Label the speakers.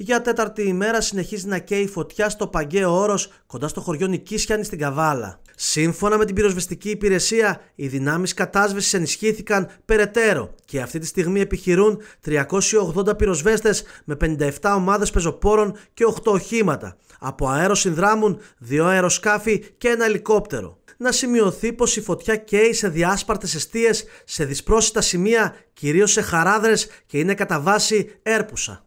Speaker 1: Για τέταρτη ημέρα συνεχίζει να καίει φωτιά στο Παγκαίο Όρος κοντά στο χωριό Νικήσιανη στην Καβάλα. Σύμφωνα με την πυροσβεστική υπηρεσία, οι δυνάμεις κατάσβεσης ενισχύθηκαν περαιτέρω και αυτή τη στιγμή επιχειρούν 380 πυροσβέστες με 57 ομάδες πεζοπόρων και 8 οχήματα. Από αέρο συνδράμουν δύο αεροσκάφη και ένα ελικόπτερο. Να σημειωθεί πως η φωτιά καίει σε διάσπαρτες αιστείες, σε δυσπρόσιτα σημεία, κυρίως σε χαράδρες και είναι κατά βάση έρπουσα.